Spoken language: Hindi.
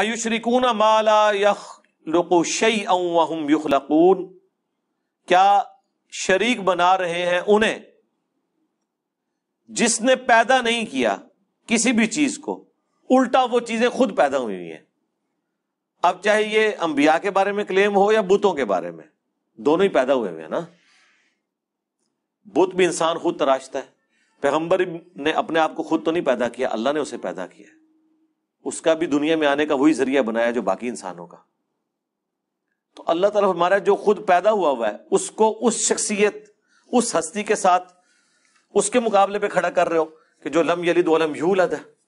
अयुशरिकून माला यखलकू शई अम क्या शरीक बना रहे हैं उन्हें जिसने पैदा नहीं किया किसी भी चीज को उल्टा वो चीजें खुद पैदा हुई हैं अब चाहे ये अंबिया के बारे में क्लेम हो या बुतों के बारे में दोनों ही पैदा हुए हुए हैं ना बुत भी इंसान खुद तराशता है पैगंबर ने अपने आप को खुद तो नहीं पैदा किया अल्लाह ने उसे पैदा किया उसका भी दुनिया में आने का वही जरिया बनाया जो बाकी इंसानों का तो अल्लाह ताला हमारा जो खुद पैदा हुआ हुआ है उसको उस शख्सियत उस हस्ती के साथ उसके मुकाबले पे खड़ा कर रहे हो कि जो लम यलिद वलम यूलद है